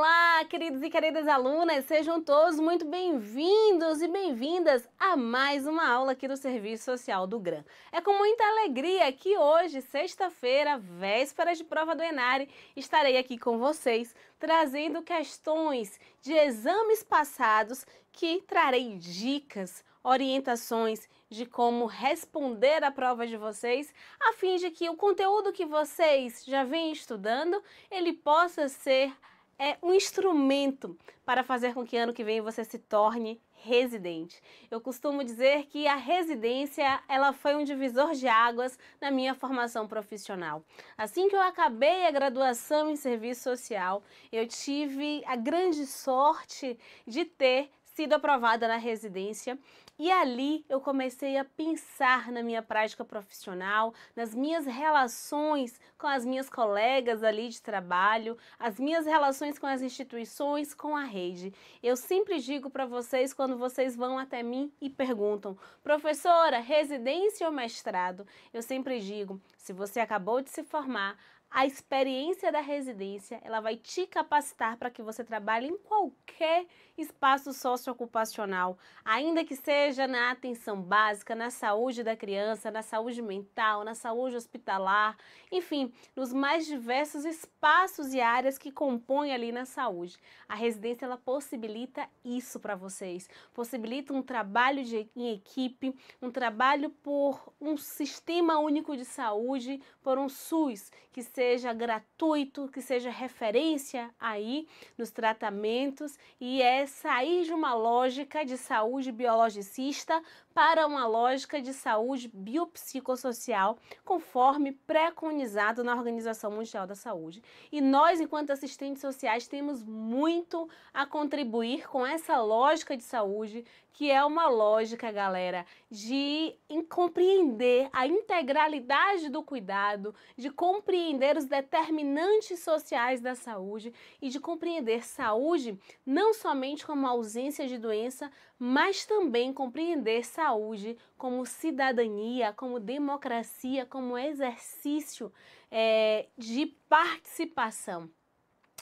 Olá, queridos e queridas alunas, sejam todos muito bem-vindos e bem-vindas a mais uma aula aqui do Serviço Social do GRAM. É com muita alegria que hoje, sexta-feira, véspera de prova do Enare, estarei aqui com vocês trazendo questões de exames passados que trarei dicas, orientações de como responder à prova de vocês, a fim de que o conteúdo que vocês já vêm estudando, ele possa ser é um instrumento para fazer com que ano que vem você se torne residente. Eu costumo dizer que a residência, ela foi um divisor de águas na minha formação profissional. Assim que eu acabei a graduação em serviço social, eu tive a grande sorte de ter sido aprovada na residência e ali eu comecei a pensar na minha prática profissional, nas minhas relações com as minhas colegas ali de trabalho, as minhas relações com as instituições, com a rede. Eu sempre digo para vocês quando vocês vão até mim e perguntam: "Professora, residência ou mestrado?". Eu sempre digo: "Se você acabou de se formar, a experiência da residência, ela vai te capacitar para que você trabalhe em qualquer espaço socioocupacional, ainda que seja na atenção básica, na saúde da criança, na saúde mental, na saúde hospitalar, enfim, nos mais diversos espaços e áreas que compõem ali na saúde. A residência ela possibilita isso para vocês, possibilita um trabalho de, em equipe, um trabalho por um sistema único de saúde, por um SUS que seja gratuito, que seja referência aí nos tratamentos e é sair de uma lógica de saúde biologicista para uma lógica de saúde biopsicossocial, conforme preconizado na Organização Mundial da Saúde. E nós, enquanto assistentes sociais, temos muito a contribuir com essa lógica de saúde que é uma lógica, galera, de compreender a integralidade do cuidado, de compreender os determinantes sociais da saúde e de compreender saúde não somente como ausência de doença, mas também compreender saúde como cidadania, como democracia, como exercício é, de participação.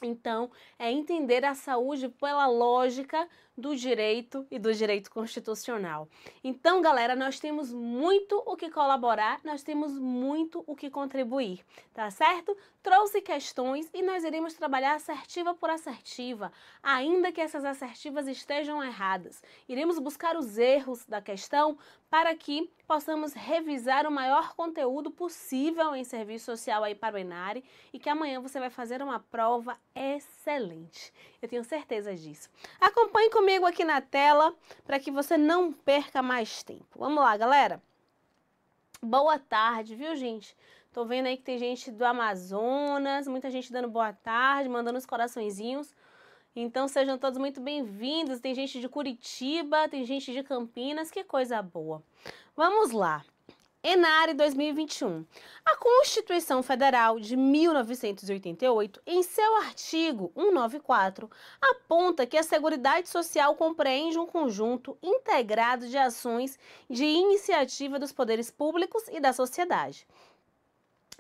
Então, é entender a saúde pela lógica do direito e do direito constitucional. Então, galera, nós temos muito o que colaborar, nós temos muito o que contribuir, tá certo? Trouxe questões e nós iremos trabalhar assertiva por assertiva, ainda que essas assertivas estejam erradas. Iremos buscar os erros da questão para que possamos revisar o maior conteúdo possível em serviço social aí para o Enare e que amanhã você vai fazer uma prova excelente. Eu tenho certeza disso. Acompanhe comigo aqui na tela para que você não perca mais tempo. Vamos lá, galera. Boa tarde, viu, gente? Tô vendo aí que tem gente do Amazonas, muita gente dando boa tarde, mandando os coraçõezinhos. Então sejam todos muito bem-vindos. Tem gente de Curitiba, tem gente de Campinas, que coisa boa. Vamos lá. Enare 2021. A Constituição Federal de 1988, em seu artigo 194, aponta que a Seguridade Social compreende um conjunto integrado de ações de iniciativa dos poderes públicos e da sociedade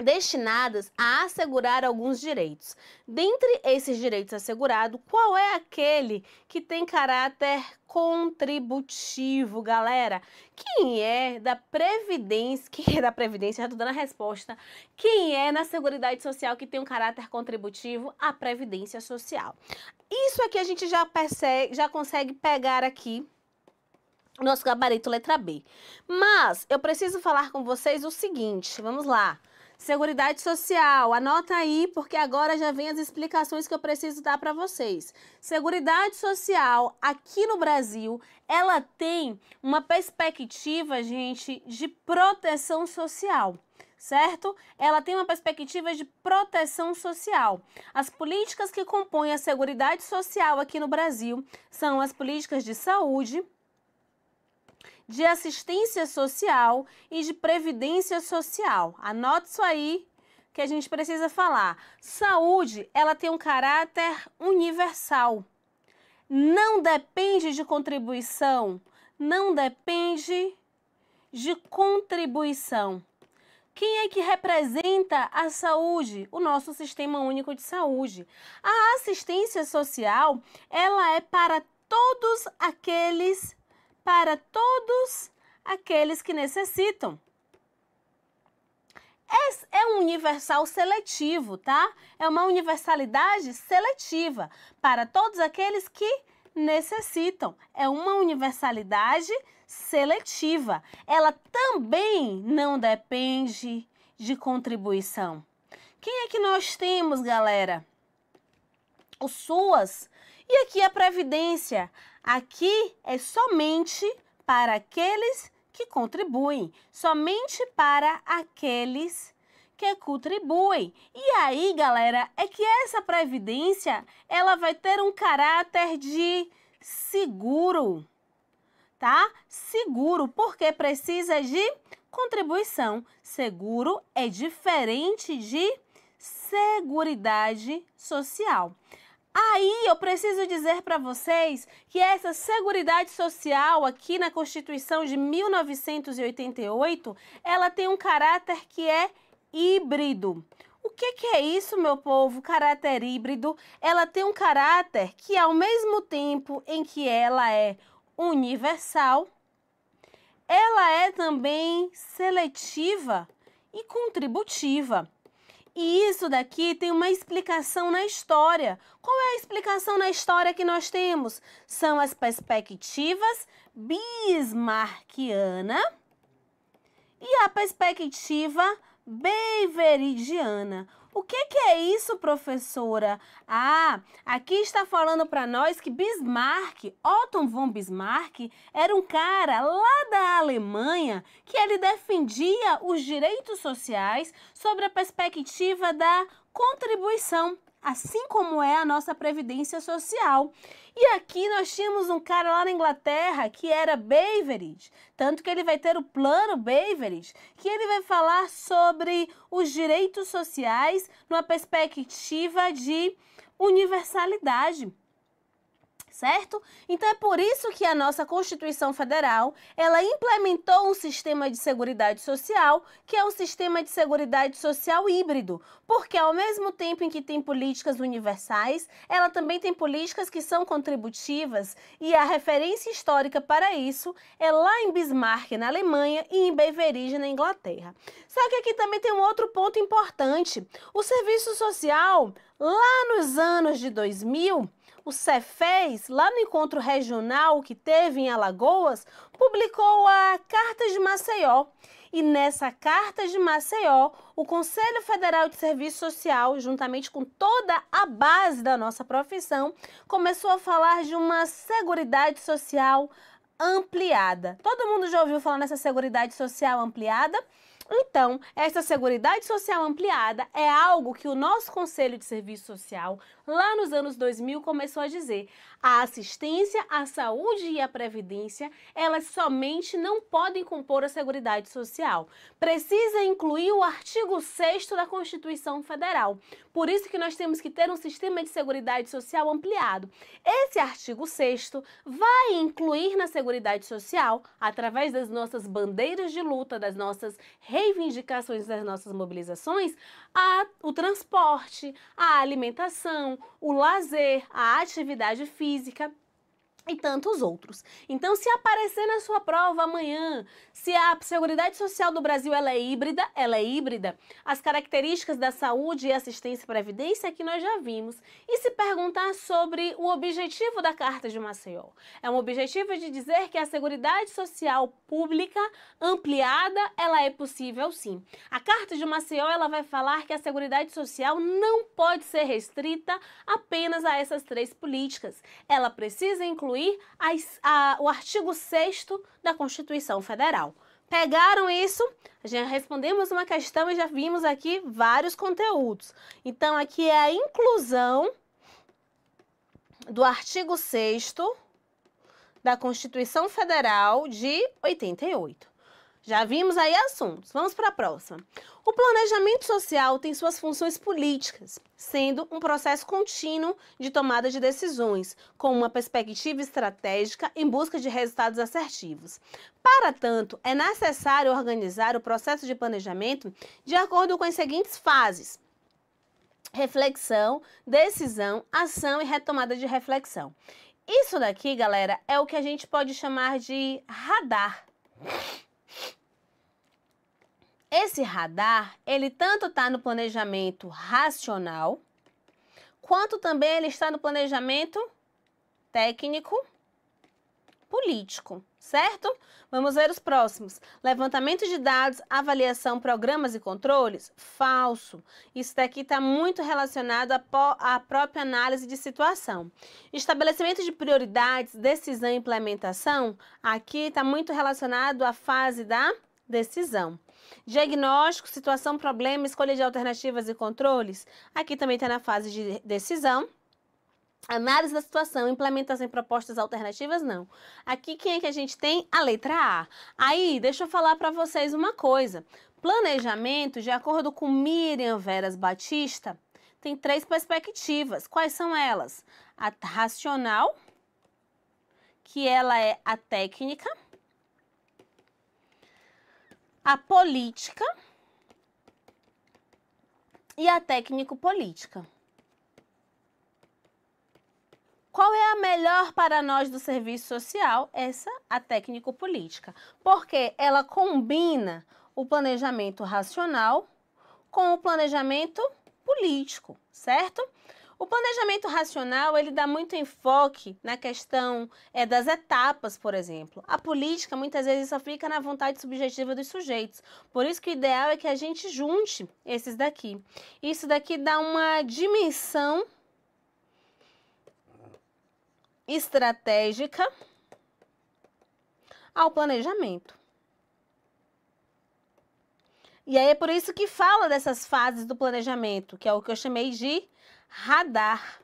destinadas a assegurar alguns direitos. Dentre esses direitos assegurados, qual é aquele que tem caráter contributivo, galera? Quem é da previdência, quem é da previdência, já tô dando a resposta. Quem é na Seguridade Social que tem um caráter contributivo? A previdência social. Isso aqui a gente já percebe, já consegue pegar aqui nosso gabarito letra B. Mas eu preciso falar com vocês o seguinte, vamos lá. Seguridade Social, anota aí porque agora já vem as explicações que eu preciso dar para vocês. Seguridade Social aqui no Brasil, ela tem uma perspectiva, gente, de proteção social certo? Ela tem uma perspectiva de proteção social. As políticas que compõem a Seguridade Social aqui no Brasil são as políticas de saúde, de assistência social e de previdência social. Anote isso aí que a gente precisa falar. Saúde, ela tem um caráter universal. Não depende de contribuição, não depende de contribuição. Quem é que representa a saúde? O nosso Sistema Único de Saúde. A assistência social, ela é para todos aqueles para todos aqueles que necessitam. é um universal seletivo, tá? É uma universalidade seletiva para todos aqueles que necessitam. É uma universalidade seletiva. Ela também não depende de contribuição. Quem é que nós temos, galera? O SUAS. E aqui a Previdência. Aqui é somente para aqueles que contribuem, somente para aqueles que contribuem. E aí, galera, é que essa previdência, ela vai ter um caráter de seguro, tá? Seguro, porque precisa de contribuição. Seguro é diferente de seguridade social. Aí eu preciso dizer para vocês que essa Seguridade Social aqui na Constituição de 1988, ela tem um caráter que é híbrido. O que, que, é isso, meu povo? Caráter híbrido. Ela tem um caráter que, ao mesmo tempo em que ela é universal, ela é também seletiva e contributiva. E isso daqui tem uma explicação na história. Qual é a explicação na história que nós temos? São as perspectivas bismarquiana e a perspectiva beveridiana. O que, que é isso, professora? Ah, aqui está falando para nós que Bismarck, Otto von Bismarck, era um cara lá da Alemanha que ele defendia os direitos sociais sobre a perspectiva da contribuição, assim como é a nossa previdência social. E aqui nós tínhamos um cara lá na Inglaterra que era Beveridge, tanto que ele vai ter o plano Beveridge, que ele vai falar sobre os direitos sociais numa perspectiva de universalidade certo? Então é por isso que a nossa Constituição Federal, ela implementou um sistema de seguridade social, que é um sistema de seguridade social híbrido, porque ao mesmo tempo em que tem políticas universais, ela também tem políticas que são contributivas e a referência histórica para isso é lá em Bismarck, na Alemanha, e em Beveridge, na Inglaterra. Só que aqui também tem um outro ponto importante. O serviço social, lá nos anos de 2000, o CEFES, lá no encontro regional que teve em Alagoas, publicou a Carta de Maceió. E nessa Carta de Maceió, o Conselho Federal de Serviço Social, juntamente com toda a base da nossa profissão, começou a falar de uma seguridade social ampliada. Todo mundo já ouviu falar nessa seguridade social ampliada? Então, essa seguridade social ampliada é algo que o nosso Conselho de Serviço Social lá nos anos 2000, começou a dizer: a assistência, a saúde e a previdência, elas somente não podem compor a Seguridade Social. Precisa incluir o artigo 6 da Constituição Federal. Por isso que nós temos que ter um sistema de Seguridade Social ampliado. Esse artigo 6 vai incluir na Seguridade Social, através das nossas bandeiras de luta, das nossas reivindicações, das nossas mobilizações, a, o transporte, a alimentação, o lazer, a atividade física e tantos outros. Então, se aparecer na sua prova amanhã, se a Seguridade Social do Brasil ela é híbrida, ela é híbrida, as características da saúde e assistência e previdência é que nós já vimos, e se perguntar sobre o objetivo da Carta de Maceió. É um objetivo de dizer que a Seguridade Social pública ampliada, ela é possível sim. A Carta de Maceió ela vai falar que a Seguridade Social não pode ser restrita apenas a essas três políticas. Ela precisa incluir incluir as, a, o artigo 6 da Constituição Federal. Pegaram isso? Já respondemos uma questão e já vimos aqui vários conteúdos. Então, aqui é a inclusão do artigo 6 da Constituição Federal de 88. Já vimos aí assuntos, vamos para a próxima. O planejamento social tem suas funções políticas, sendo um processo contínuo de tomada de decisões, com uma perspectiva estratégica em busca de resultados assertivos. Para tanto, é necessário organizar o processo de planejamento de acordo com as seguintes fases reflexão, decisão, ação e retomada de reflexão. Isso daqui, galera, é o que a gente pode chamar de radar. Esse radar, ele tanto está no planejamento racional, quanto também ele está no planejamento técnico político, certo? Vamos ver os próximos. Levantamento de dados, avaliação, programas e controles? Falso. Isso daqui está muito relacionado à, à própria análise de situação. Estabelecimento de prioridades, decisão e implementação? Aqui está muito relacionado à fase da decisão. Diagnóstico, situação, problema, escolha de alternativas e controles. Aqui também está na fase de decisão. Análise da situação, implementação em propostas alternativas, não. Aqui quem é que a gente tem? A letra A. Aí, deixa eu falar para vocês uma coisa. Planejamento, de acordo com Miriam Veras Batista, tem três perspectivas. Quais são elas? A racional, que ela é a técnica, a política e a técnico-política. Qual é a melhor para nós do serviço social? Essa, a técnico-política, porque ela combina o planejamento racional com o planejamento político, certo? O planejamento racional ele dá muito enfoque na questão é, das etapas, por exemplo. A política muitas vezes só fica na vontade subjetiva dos sujeitos. Por isso que o ideal é que a gente junte esses daqui. Isso daqui dá uma dimensão estratégica ao planejamento. E aí é por isso que fala dessas fases do planejamento, que é o que eu chamei de radar.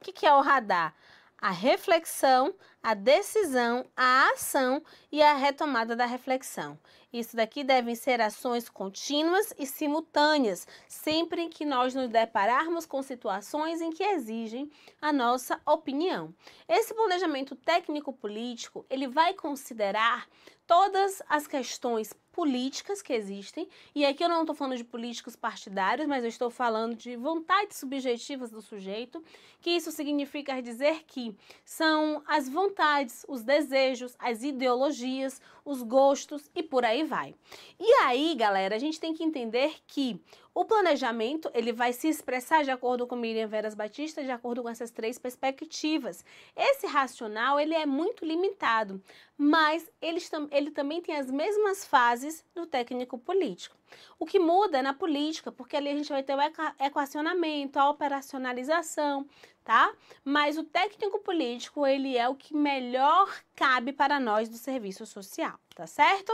O que é o radar? A reflexão, a decisão, a ação e a retomada da reflexão. Isso daqui devem ser ações contínuas e simultâneas, sempre que nós nos depararmos com situações em que exigem a nossa opinião. Esse planejamento técnico político, ele vai considerar todas as questões políticas que existem, e aqui eu não estou falando de políticos partidários, mas eu estou falando de vontades subjetivas do sujeito, que isso significa dizer que são as vontades, os desejos, as ideologias, os gostos e por aí vai. E aí, galera, a gente tem que entender que o planejamento, ele vai se expressar de acordo com Miriam Veras Batista, de acordo com essas três perspectivas. Esse racional, ele é muito limitado, mas ele, ele também tem as mesmas fases do técnico político. O que muda é na política, porque ali a gente vai ter o equacionamento, a operacionalização, tá? Mas o técnico político, ele é o que melhor cabe para nós do serviço social, tá certo?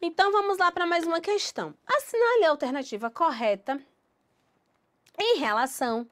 Então, vamos lá para mais uma questão. Assinale a alternativa correta em relação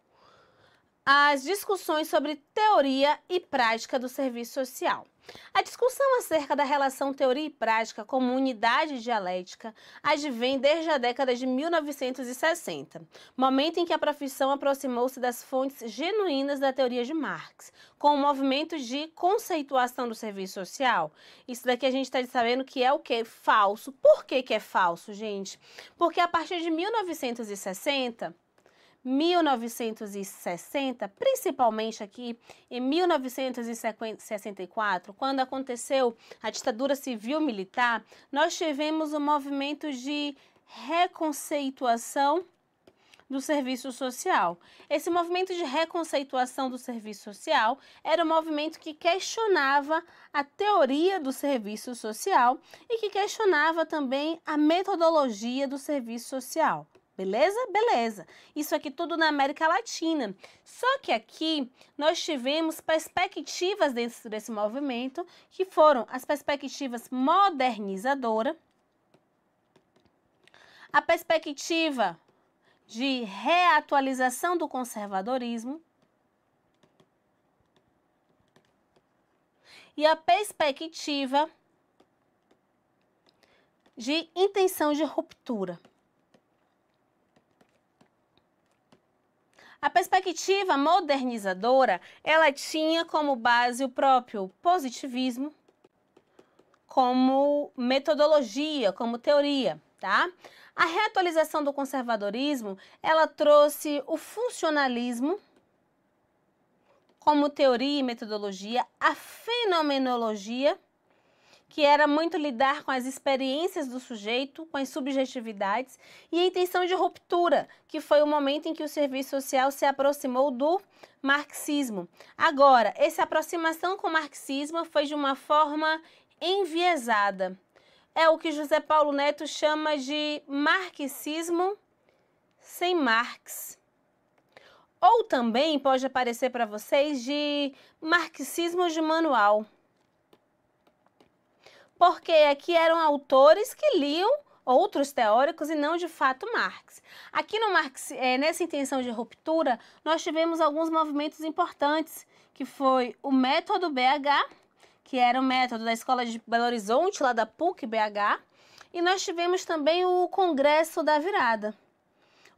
às discussões sobre teoria e prática do serviço social. A discussão acerca da relação teoria e prática como unidade dialética advém desde a década de 1960, momento em que a profissão aproximou-se das fontes genuínas da teoria de Marx, com o movimento de conceituação do serviço social. Isso daqui a gente está sabendo que é o que? Falso. Por que, que é falso, gente? Porque a partir de 1960, 1960, principalmente aqui em 1964, quando aconteceu a ditadura civil militar, nós tivemos um movimento de reconceituação do serviço social. Esse movimento de reconceituação do serviço social era um movimento que questionava a teoria do serviço social e que questionava também a metodologia do serviço social. Beleza? Beleza. Isso aqui tudo na América Latina. Só que aqui nós tivemos perspectivas dentro desse movimento, que foram as perspectivas modernizadora, a perspectiva de reatualização do conservadorismo e a perspectiva de intenção de ruptura. A perspectiva modernizadora, ela tinha como base o próprio positivismo como metodologia, como teoria, tá? A reatualização do conservadorismo, ela trouxe o funcionalismo como teoria e metodologia, a fenomenologia que era muito lidar com as experiências do sujeito, com as subjetividades e a intenção de ruptura, que foi o momento em que o serviço social se aproximou do marxismo. Agora, essa aproximação com o marxismo foi de uma forma enviesada. É o que José Paulo Neto chama de marxismo sem Marx. Ou também pode aparecer para vocês de marxismo de manual porque aqui eram autores que liam outros teóricos e não de fato Marx. Aqui no Marx, é, nessa intenção de ruptura, nós tivemos alguns movimentos importantes, que foi o método BH, que era o método da Escola de Belo Horizonte, lá da PUC BH, e nós tivemos também o Congresso da Virada.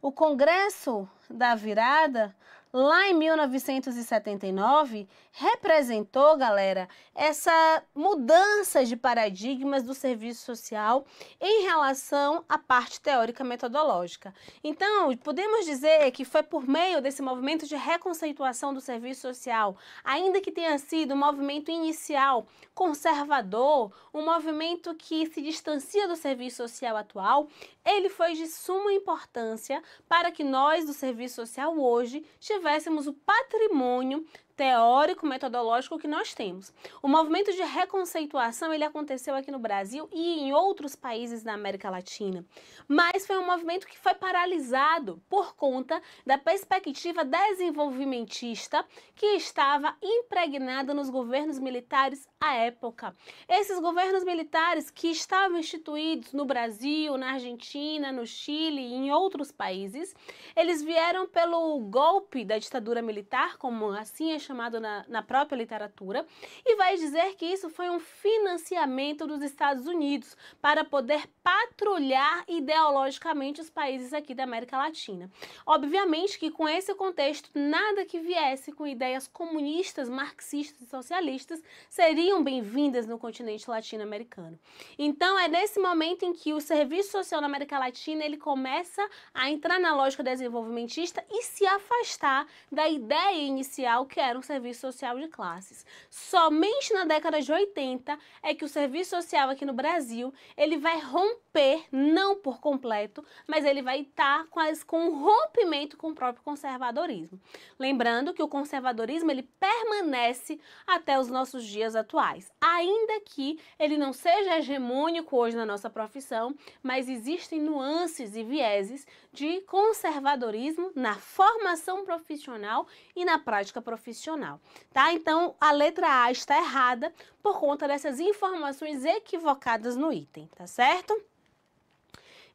O Congresso da Virada, lá em 1979, representou, galera, essa mudança de paradigmas do serviço social em relação à parte teórica metodológica. Então, podemos dizer que foi por meio desse movimento de reconceituação do serviço social, ainda que tenha sido um movimento inicial conservador, um movimento que se distancia do serviço social atual, ele foi de suma importância para que nós do serviço social hoje tivéssemos o patrimônio teórico metodológico que nós temos. O movimento de reconceituação ele aconteceu aqui no Brasil e em outros países da América Latina, mas foi um movimento que foi paralisado por conta da perspectiva desenvolvimentista que estava impregnada nos governos militares à época. Esses governos militares que estavam instituídos no Brasil, na Argentina, no Chile e em outros países, eles vieram pelo golpe da ditadura militar, como assim é chamado na, na própria literatura, e vai dizer que isso foi um financiamento dos Estados Unidos para poder patrulhar ideologicamente os países aqui da América Latina. Obviamente que com esse contexto, nada que viesse com ideias comunistas, marxistas e socialistas seriam bem-vindas no continente latino-americano. Então é nesse momento em que o serviço social na América Latina ele começa a entrar na lógica desenvolvimentista e se afastar da ideia inicial que era um serviço social de classes. Somente na década de 80 é que o serviço social aqui no Brasil, ele vai romper, não por completo, mas ele vai estar tá quase com um rompimento com o próprio conservadorismo. Lembrando que o conservadorismo, ele permanece até os nossos dias atuais. Ainda que ele não seja hegemônico hoje na nossa profissão, mas existem nuances e vieses de conservadorismo na formação profissional e na prática profissional Nacional, tá? Então, a letra A está errada por conta dessas informações equivocadas no item, tá certo?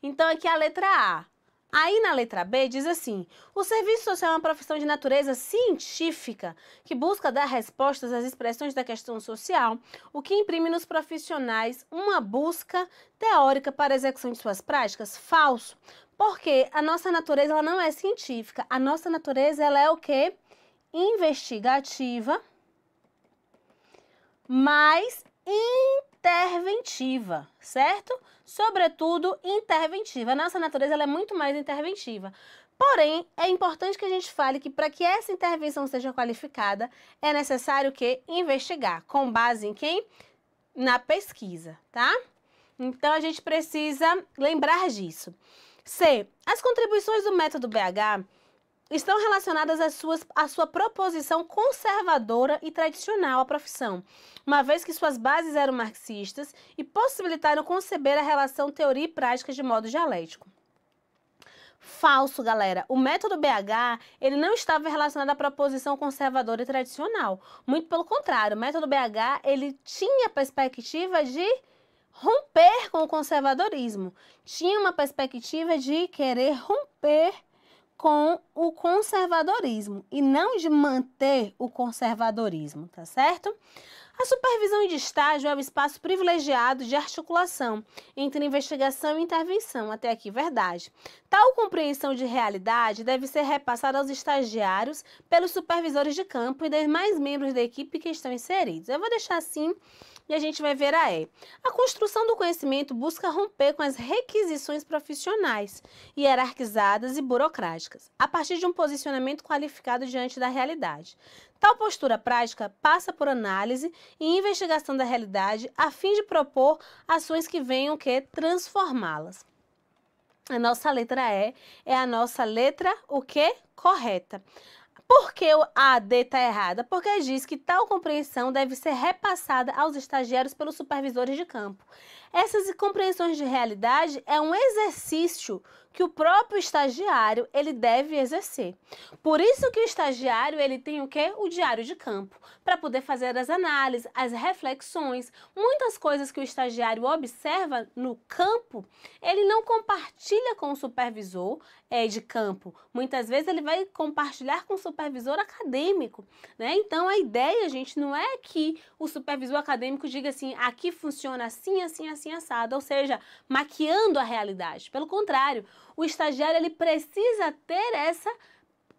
Então, aqui a letra A. Aí na letra B diz assim: o serviço social é uma profissão de natureza científica que busca dar respostas às expressões da questão social, o que imprime nos profissionais uma busca teórica para a execução de suas práticas? Falso. Porque a nossa natureza ela não é científica. A nossa natureza ela é o quê? investigativa mais interventiva, certo? Sobretudo interventiva. A nossa natureza é muito mais interventiva. Porém, é importante que a gente fale que para que essa intervenção seja qualificada, é necessário que investigar, com base em quem? Na pesquisa, tá? Então a gente precisa lembrar disso. C. As contribuições do método BH estão relacionadas às suas, à sua proposição conservadora e tradicional à profissão, uma vez que suas bases eram marxistas e possibilitaram conceber a relação teoria e prática de modo dialético. Falso, galera. O método BH, ele não estava relacionado à proposição conservadora e tradicional. Muito pelo contrário, o método BH, ele tinha perspectiva de romper com o conservadorismo. Tinha uma perspectiva de querer romper com o conservadorismo e não de manter o conservadorismo, tá certo? A supervisão de estágio é o espaço privilegiado de articulação entre investigação e intervenção, até aqui verdade. Tal compreensão de realidade deve ser repassada aos estagiários pelos supervisores de campo e demais membros da equipe que estão inseridos. Eu vou deixar assim e a gente vai ver a E. A construção do conhecimento busca romper com as requisições profissionais, hierarquizadas e burocráticas, a partir de um posicionamento qualificado diante da realidade. Tal postura prática passa por análise e investigação da realidade a fim de propor ações que venham que transformá-las. A nossa letra E é a nossa letra o que correta. Por que o AD está errada? Porque diz que tal compreensão deve ser repassada aos estagiários pelos supervisores de campo. Essas compreensões de realidade é um exercício que o próprio estagiário ele deve exercer. Por isso que o estagiário ele tem o que? O diário de campo, para poder fazer as análises, as reflexões, muitas coisas que o estagiário observa no campo, ele não compartilha com o supervisor é, de campo. Muitas vezes ele vai compartilhar com o supervisor acadêmico, né? Então a ideia, gente, não é que o supervisor acadêmico diga assim, aqui funciona assim, assim, assim assim assado, ou seja, maquiando a realidade. Pelo contrário, o estagiário ele precisa ter essa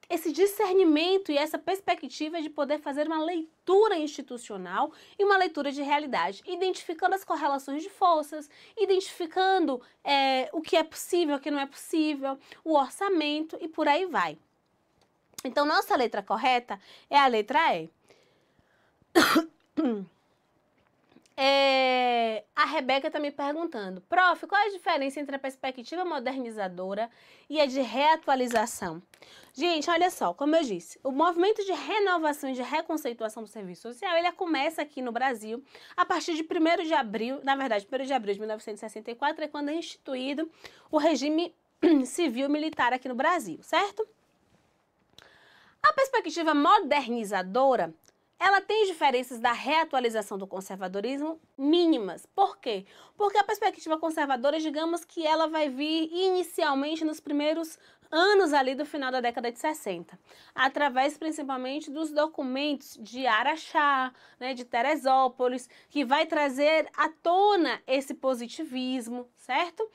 esse discernimento e essa perspectiva de poder fazer uma leitura institucional e uma leitura de realidade, identificando as correlações de forças, identificando é, o que é possível, o que não é possível, o orçamento e por aí vai. Então, nossa letra correta é a letra E. É, a Rebeca está me perguntando, prof, qual é a diferença entre a perspectiva modernizadora e a de reatualização? Gente, olha só, como eu disse, o movimento de renovação e de reconceituação do serviço social, ele começa aqui no Brasil a partir de 1 de abril, na verdade, 1 de abril de 1964 é quando é instituído o regime civil militar aqui no Brasil, certo? A perspectiva modernizadora ela tem diferenças da reatualização do conservadorismo mínimas. Por quê? Porque a perspectiva conservadora, digamos que ela vai vir inicialmente nos primeiros anos ali do final da década de 60, através principalmente dos documentos de Araxá, né, de Teresópolis, que vai trazer à tona esse positivismo, certo?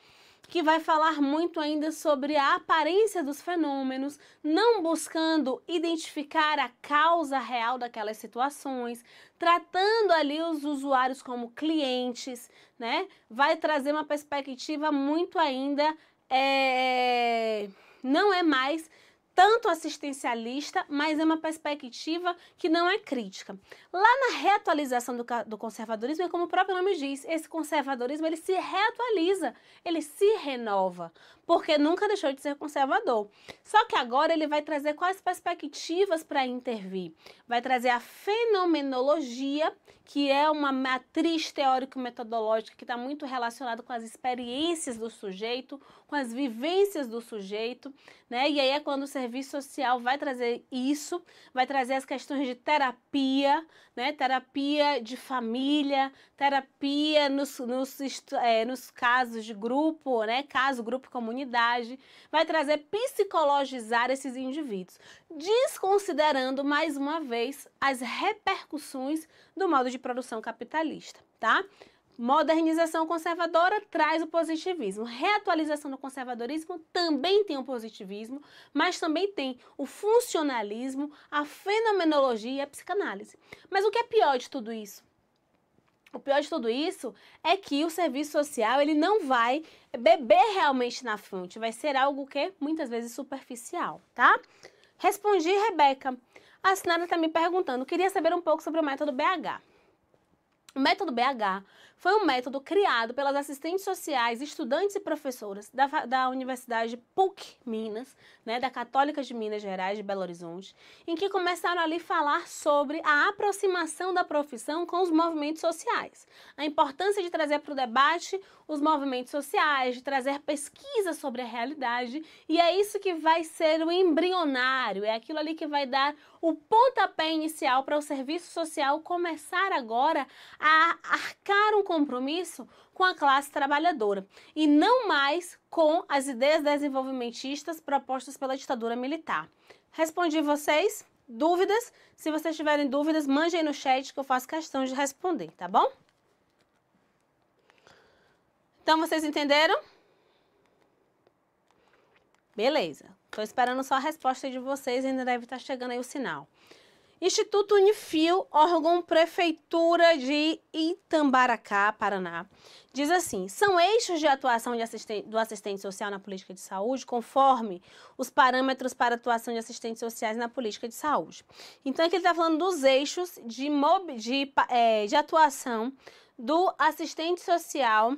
que vai falar muito ainda sobre a aparência dos fenômenos, não buscando identificar a causa real daquelas situações, tratando ali os usuários como clientes, né? Vai trazer uma perspectiva muito ainda é... não é mais tanto assistencialista, mas é uma perspectiva que não é crítica. Lá na reatualização do, do, conservadorismo, é como o próprio nome diz, esse conservadorismo ele se reatualiza, ele se renova, porque nunca deixou de ser conservador. Só que agora ele vai trazer quais perspectivas para intervir. Vai trazer a fenomenologia, que é uma matriz teórico-metodológica que está muito relacionada com as experiências do sujeito, com as vivências do sujeito, né? E aí é quando o serviço social vai trazer isso, vai trazer as questões de terapia, né? Terapia de família, terapia nos, nos, é, nos casos de grupo, né? Caso, grupo, comunidade, vai trazer psicologizar esses indivíduos, desconsiderando mais uma vez as repercussões do modo de produção capitalista, tá? Modernização conservadora traz o positivismo. Reatualização do conservadorismo também tem o positivismo, mas também tem o funcionalismo, a fenomenologia e a psicanálise. Mas o que é pior de tudo isso? O pior de tudo isso é que o serviço social ele não vai beber realmente na fonte, vai ser algo que é, muitas vezes superficial, tá? Respondi, Rebeca. A Sinara está me perguntando, queria saber um pouco sobre o método BH. O método BH foi um método criado pelas assistentes sociais, estudantes e professoras da, da Universidade PUC Minas, né, da Católica de Minas Gerais, de Belo Horizonte, em que começaram ali falar sobre a aproximação da profissão com os movimentos sociais, a importância de trazer para o debate os movimentos sociais, de trazer pesquisa sobre a realidade, e é isso que vai ser o embrionário, é aquilo ali que vai dar o pontapé inicial para o serviço social começar agora a arcar um compromisso com a classe trabalhadora e não mais com as ideias desenvolvimentistas propostas pela ditadura militar. Respondi vocês? Dúvidas? Se vocês tiverem dúvidas, mande no chat que eu faço questão de responder, tá bom? Então vocês entenderam? Beleza. Estou esperando só a resposta de vocês, ainda deve estar tá chegando aí o sinal. Instituto Unifil, órgão Prefeitura de Itambaracá, Paraná, diz assim: são eixos de atuação de assistente, do assistente social na política de saúde, conforme os parâmetros para atuação de assistentes sociais na política de saúde. Então, aqui ele está falando dos eixos de, mob, de, é, de atuação do assistente social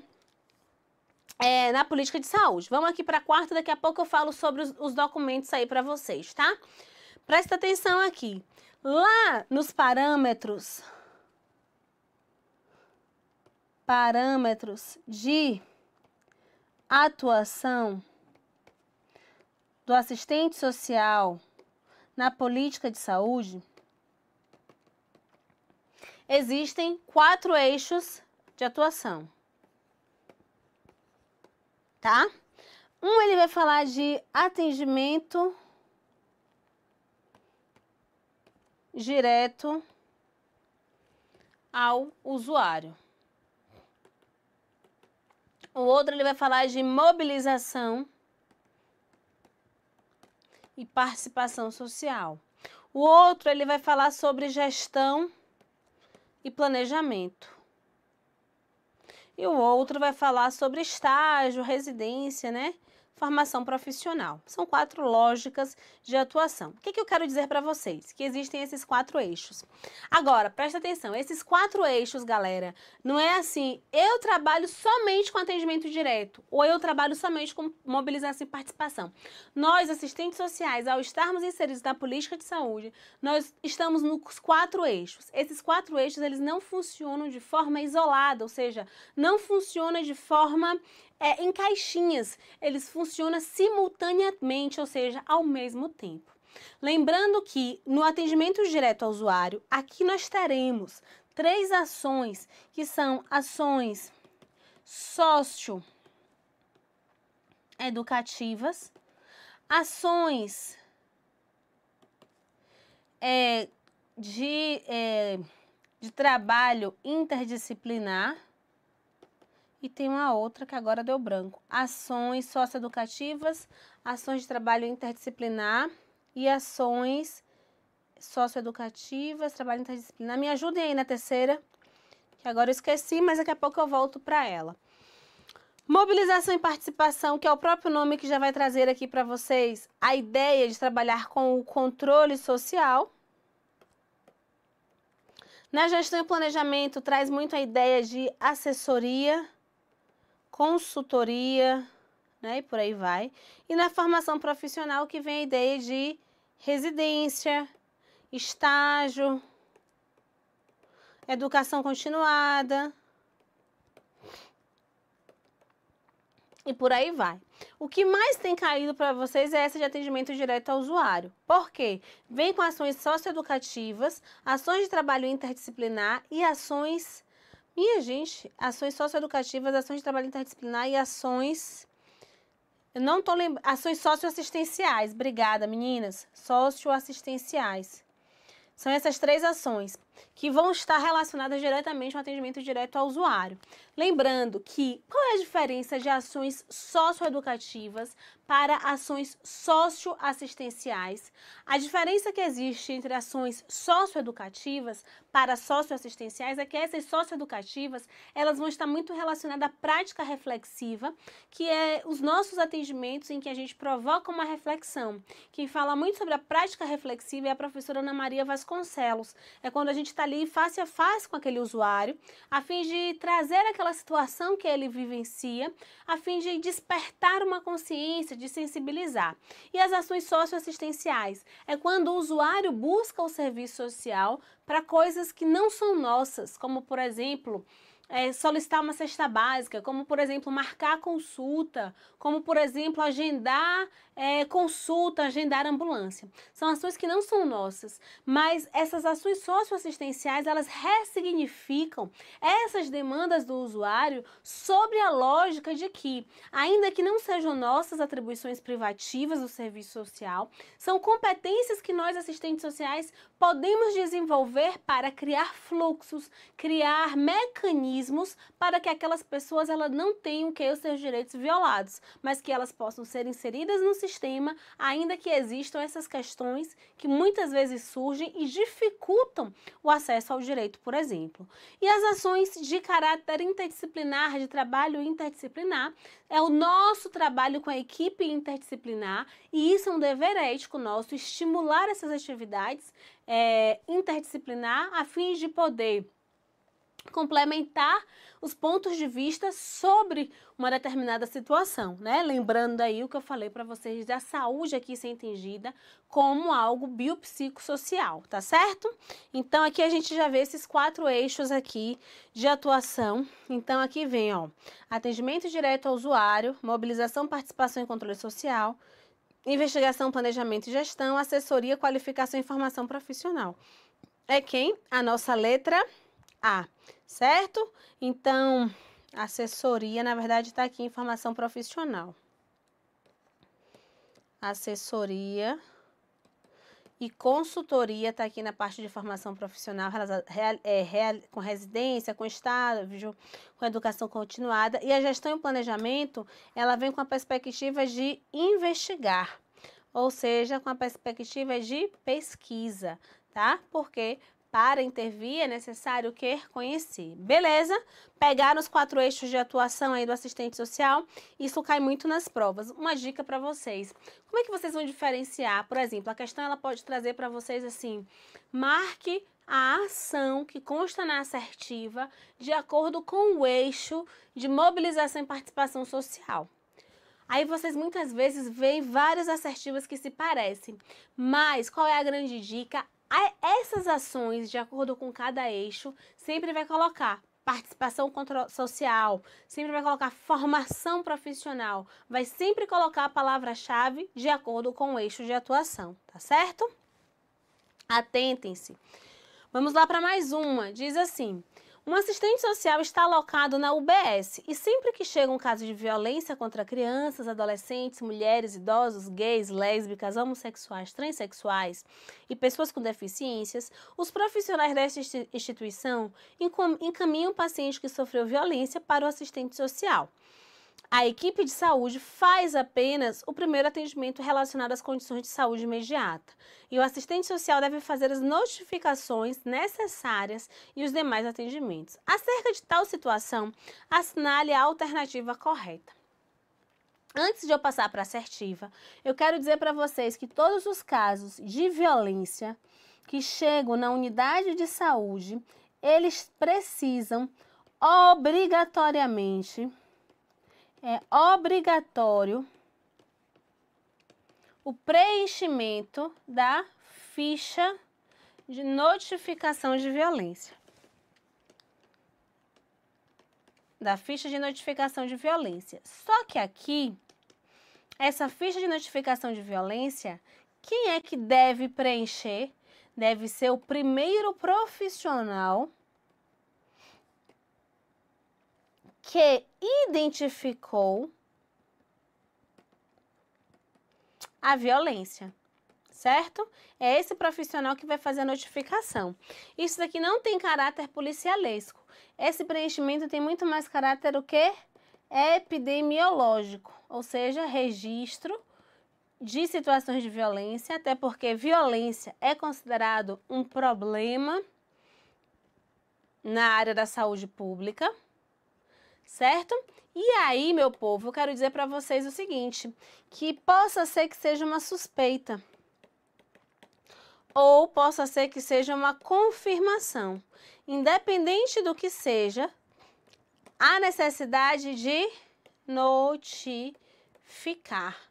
é, na política de saúde. Vamos aqui para a quarta, daqui a pouco eu falo sobre os, os documentos aí para vocês, tá? Presta atenção aqui. Lá nos parâmetros, parâmetros de atuação do assistente social na política de saúde, existem quatro eixos de atuação tá? Um ele vai falar de atendimento direto ao usuário. O outro ele vai falar de mobilização e participação social. O outro ele vai falar sobre gestão e planejamento e o outro vai falar sobre estágio, residência, né? formação profissional. São quatro lógicas de atuação. O que, que eu quero dizer para vocês? Que existem esses quatro eixos. Agora, presta atenção, esses quatro eixos, galera, não é assim, eu trabalho somente com atendimento direto, ou eu trabalho somente com mobilização e participação. Nós, assistentes sociais, ao estarmos inseridos na política de saúde, nós estamos nos quatro eixos. Esses quatro eixos, eles não funcionam de forma isolada, ou seja, não funciona de forma é, em caixinhas, eles funcionam simultaneamente, ou seja, ao mesmo tempo. Lembrando que no atendimento direto ao usuário, aqui nós teremos três ações que são ações socioeducativas ações é, de, é, de trabalho interdisciplinar e tem uma outra que agora deu branco. Ações socioeducativas, ações de trabalho interdisciplinar e ações socioeducativas, trabalho interdisciplinar. Me ajudem aí na terceira, que agora eu esqueci, mas daqui a pouco eu volto para ela. Mobilização e participação, que é o próprio nome que já vai trazer aqui para vocês a ideia de trabalhar com o controle social. Na gestão e planejamento, traz muito a ideia de assessoria consultoria, né, e por aí vai. E na formação profissional que vem a ideia de residência, estágio, educação continuada e por aí vai. O que mais tem caído para vocês é essa de atendimento direto ao usuário. Por quê? Vem com ações socioeducativas, ações de trabalho interdisciplinar e ações e a gente, ações socioeducativas, ações de trabalho interdisciplinar e ações. Eu não tô lembrando. Ações socioassistenciais. Obrigada, meninas. Socioassistenciais. São essas três ações que vão estar relacionadas diretamente ao atendimento direto ao usuário. Lembrando que qual é a diferença de ações socioeducativas para ações socioassistenciais? A diferença que existe entre ações socioeducativas para socioassistenciais é que essas socioeducativas, elas vão estar muito relacionadas à prática reflexiva, que é os nossos atendimentos em que a gente provoca uma reflexão. Quem fala muito sobre a prática reflexiva é a professora Ana Maria Vasconcelos. É quando a gente gente está ali face a face com aquele usuário, a fim de trazer aquela situação que ele vivencia, a fim de despertar uma consciência, de sensibilizar. E as ações socioassistenciais é quando o usuário busca o serviço social para coisas que não são nossas, como por exemplo, é, solicitar uma cesta básica, como por exemplo marcar consulta, como por exemplo agendar é, consulta, agendar ambulância. São ações que não são nossas, mas essas ações socioassistenciais elas ressignificam essas demandas do usuário sobre a lógica de que, ainda que não sejam nossas atribuições privativas do serviço social, são competências que nós assistentes sociais podemos desenvolver para criar fluxos, criar mecanismos mecanismos para que aquelas pessoas ela não tenham que os seus direitos violados, mas que elas possam ser inseridas no sistema, ainda que existam essas questões que muitas vezes surgem e dificultam o acesso ao direito, por exemplo. E as ações de caráter interdisciplinar, de trabalho interdisciplinar, é o nosso trabalho com a equipe interdisciplinar e isso é um dever ético nosso estimular essas atividades é, interdisciplinar a fim de poder complementar os pontos de vista sobre uma determinada situação, né? Lembrando aí o que eu falei para vocês da saúde aqui ser entendida como algo biopsicossocial, tá certo? Então aqui a gente já vê esses quatro eixos aqui de atuação. Então aqui vem, ó, atendimento direto ao usuário, mobilização, participação e controle social, investigação, planejamento e gestão, assessoria, qualificação e formação profissional. É quem? A nossa letra a, certo? Então, assessoria, na verdade, está aqui informação profissional. Assessoria e consultoria está aqui na parte de formação profissional real, é, real, com residência, com estágio, com educação continuada. E a gestão e planejamento, ela vem com a perspectiva de investigar, ou seja, com a perspectiva de pesquisa, tá? Por quê? Para intervir é necessário que conhecer. Beleza? Pegar os quatro eixos de atuação aí do assistente social, isso cai muito nas provas. Uma dica para vocês. Como é que vocês vão diferenciar? Por exemplo, a questão ela pode trazer para vocês assim: marque a ação que consta na assertiva de acordo com o eixo de mobilização e participação social. Aí vocês muitas vezes veem várias assertivas que se parecem, mas qual é a grande dica? essas ações, de acordo com cada eixo, sempre vai colocar participação social, sempre vai colocar formação profissional, vai sempre colocar a palavra-chave de acordo com o eixo de atuação, tá certo? Atentem-se. Vamos lá para mais uma. Diz assim: um assistente social está alocado na UBS e sempre que chega um caso de violência contra crianças, adolescentes, mulheres, idosos, gays, lésbicas, homossexuais, transexuais e pessoas com deficiências, os profissionais desta instituição encaminham o paciente que sofreu violência para o assistente social a equipe de saúde faz apenas o primeiro atendimento relacionado às condições de saúde imediata. E o assistente social deve fazer as notificações necessárias e os demais atendimentos. Acerca de tal situação, assinale a alternativa correta. Antes de eu passar para a assertiva, eu quero dizer para vocês que todos os casos de violência que chegam na unidade de saúde, eles precisam obrigatoriamente é obrigatório o preenchimento da ficha de notificação de violência. Da ficha de notificação de violência. Só que aqui, essa ficha de notificação de violência, quem é que deve preencher? Deve ser o primeiro profissional que identificou a violência, certo? É esse profissional que vai fazer a notificação. Isso daqui não tem caráter policialesco. Esse preenchimento tem muito mais caráter o que? Epidemiológico, ou seja, registro de situações de violência, até porque violência é considerado um problema na área da saúde pública certo? E aí, meu povo, eu quero dizer para vocês o seguinte, que possa ser que seja uma suspeita, ou possa ser que seja uma confirmação. Independente do que seja, há necessidade de notificar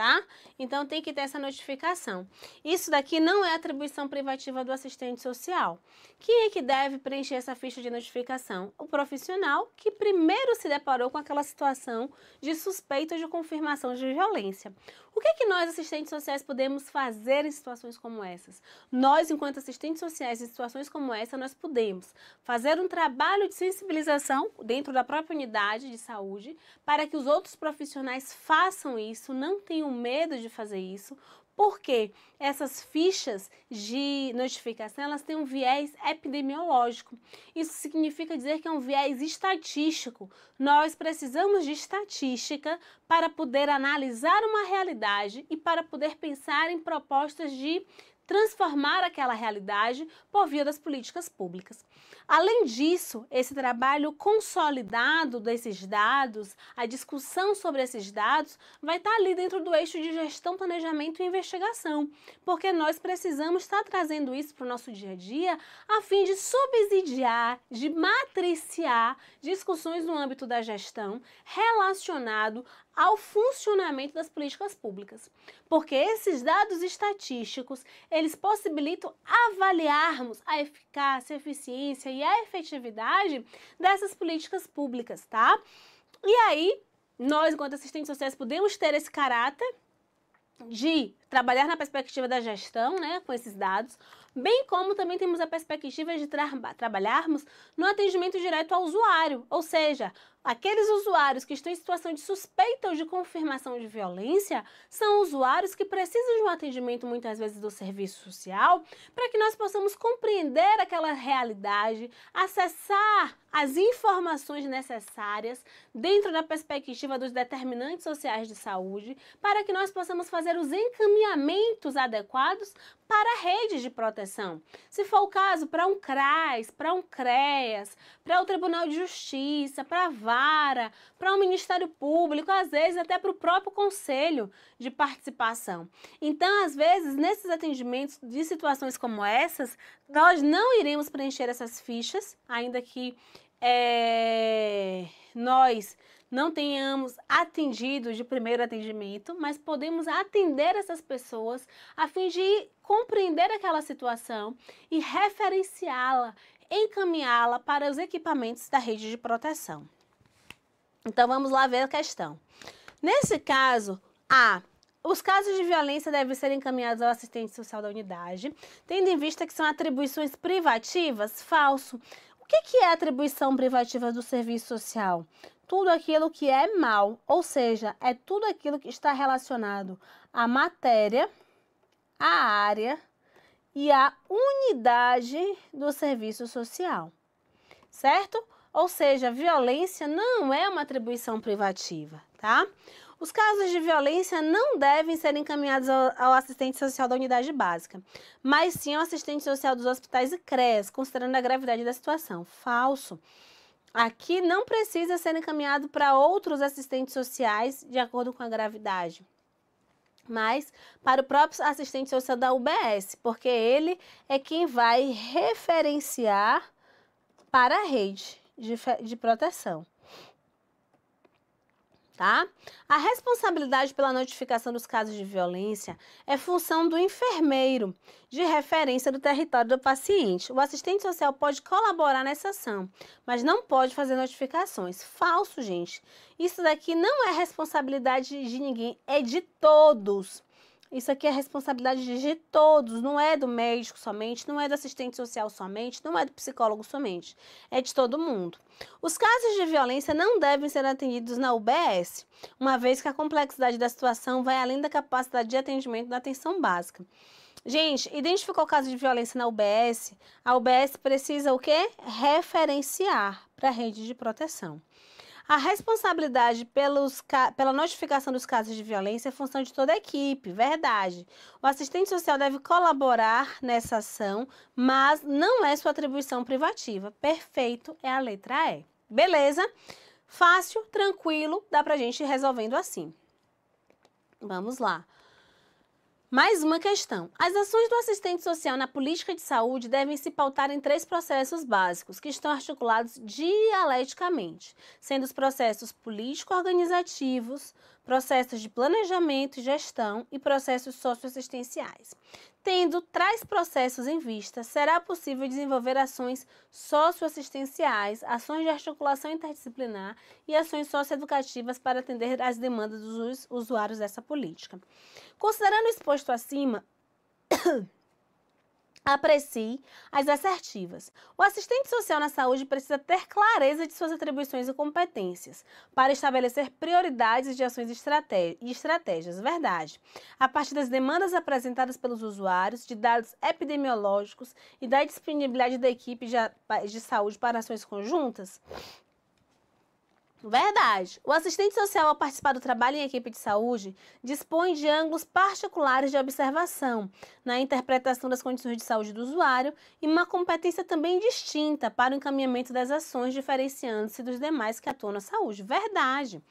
tá? Então tem que ter essa notificação. Isso daqui não é atribuição privativa do assistente social. Quem é que deve preencher essa ficha de notificação? O profissional que primeiro se deparou com aquela situação de suspeita de confirmação de violência. O que é que nós assistentes sociais podemos fazer em situações como essas? Nós, enquanto assistentes sociais em situações como essa, nós podemos fazer um trabalho de sensibilização dentro da própria unidade de saúde para que os outros profissionais façam isso, não tenham medo de fazer isso, porque essas fichas de notificação elas têm um viés epidemiológico. Isso significa dizer que é um viés estatístico. Nós precisamos de estatística para poder analisar uma realidade e para poder pensar em propostas de transformar aquela realidade por via das políticas públicas. Além disso, esse trabalho consolidado desses dados, a discussão sobre esses dados, vai estar tá ali dentro do eixo de gestão, planejamento e investigação, porque nós precisamos estar tá trazendo isso para o nosso dia a dia a fim de subsidiar, de matriciar discussões no âmbito da gestão relacionado ao funcionamento das políticas públicas, porque esses dados estatísticos, eles possibilitam avaliarmos a eficácia, a eficiência e a efetividade dessas políticas públicas, tá? E aí, nós, enquanto assistentes sociais, podemos ter esse caráter de trabalhar na perspectiva da gestão, né, com esses dados, bem como também temos a perspectiva de tra trabalharmos no atendimento direto ao usuário, ou seja, aqueles usuários que estão em situação de suspeita ou de confirmação de violência são usuários que precisam de um atendimento muitas vezes do serviço social para que nós possamos compreender aquela realidade, acessar as informações necessárias dentro da perspectiva dos determinantes sociais de saúde para que nós possamos fazer os encaminhamentos encaminhamentos adequados para a rede de proteção. Se for o caso, para um CRAS, para um CREAS, para o Tribunal de Justiça, para a Vara, para o um Ministério Público, às vezes até para o próprio Conselho de Participação. Então, às vezes, nesses atendimentos de situações como essas, nós não iremos preencher essas fichas, ainda que é, nós não tenhamos atendido de primeiro atendimento, mas podemos atender essas pessoas a fim de compreender aquela situação e referenciá-la, encaminhá-la para os equipamentos da rede de proteção. Então vamos lá ver a questão. Nesse caso, a os casos de violência devem ser encaminhados ao assistente social da unidade, tendo em vista que são atribuições privativas? Falso. O que é atribuição privativa do serviço social? tudo aquilo que é mal, ou seja, é tudo aquilo que está relacionado à matéria, à área e à unidade do serviço social, certo? Ou seja, violência não é uma atribuição privativa, tá? Os casos de violência não devem ser encaminhados ao, assistente social da unidade básica, mas sim ao assistente social dos hospitais e CRES, considerando a gravidade da situação. Falso. Aqui não precisa ser encaminhado para outros assistentes sociais de acordo com a gravidade, mas para o próprio assistente social da UBS, porque ele é quem vai referenciar para a rede de, de proteção tá? A responsabilidade pela notificação dos casos de violência é função do enfermeiro de referência do território do paciente. O assistente social pode colaborar nessa ação, mas não pode fazer notificações. Falso, gente. Isso daqui não é responsabilidade de ninguém, é de todos. Isso aqui é responsabilidade de todos, não é do médico somente, não é do assistente social somente, não é do psicólogo somente, é de todo mundo. Os casos de violência não devem ser atendidos na UBS, uma vez que a complexidade da situação vai além da capacidade de atendimento da atenção básica. Gente, identificou o caso de violência na UBS, a UBS precisa o quê? Referenciar para a rede de proteção. A responsabilidade pelos, pela notificação dos casos de violência é função de toda a equipe, verdade. O assistente social deve colaborar nessa ação, mas não é sua atribuição privativa. Perfeito é a letra E. Beleza? Fácil, tranquilo, dá pra gente ir resolvendo assim. Vamos lá. Mais uma questão. As ações do assistente social na política de saúde devem se pautar em três processos básicos que estão articulados dialeticamente, sendo os processos político-organizativos, processos de planejamento e gestão e processos socioassistenciais. Tendo tais processos em vista, será possível desenvolver ações socioassistenciais, ações de articulação interdisciplinar e ações socioeducativas para atender às demandas dos usuários dessa política. Considerando o exposto acima, aprecie as assertivas. O assistente social na saúde precisa ter clareza de suas atribuições e competências para estabelecer prioridades de ações e estratégias, verdade, a partir das demandas apresentadas pelos usuários, de dados epidemiológicos e da disponibilidade da equipe de saúde para ações conjuntas. Verdade. O assistente social, ao participar do trabalho em equipe de saúde, dispõe de ângulos particulares de observação na interpretação das condições de saúde do usuário e uma competência também distinta para o encaminhamento das ações, diferenciando-se dos demais que atuam na saúde. Verdade.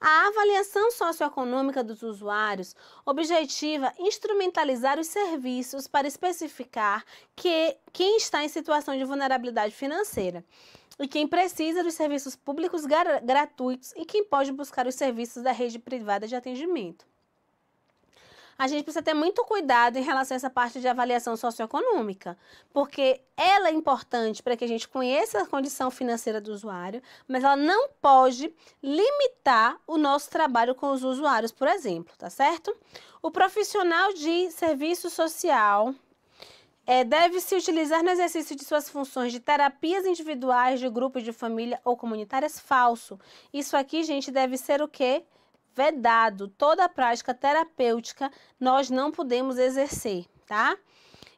A avaliação socioeconômica dos usuários objetiva instrumentalizar os serviços para especificar que quem está em situação de vulnerabilidade financeira e quem precisa dos serviços públicos gar gratuitos e quem pode buscar os serviços da rede privada de atendimento. A gente precisa ter muito cuidado em relação a essa parte de avaliação socioeconômica, porque ela é importante para que a gente conheça a condição financeira do usuário, mas ela não pode limitar o nosso trabalho com os usuários, por exemplo, tá certo? O profissional de serviço social é, deve-se utilizar no exercício de suas funções de terapias individuais, de grupos de família ou comunitárias falso. Isso aqui, gente, deve ser o quê? Vedado. Toda prática terapêutica nós não podemos exercer, tá?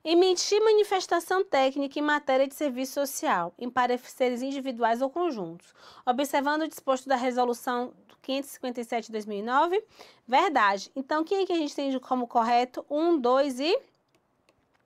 Emitir manifestação técnica em matéria de serviço social, em pareceres individuais ou conjuntos. Observando o disposto da resolução 557 de 2009, verdade. Então, quem é que a gente tem como correto? um, dois e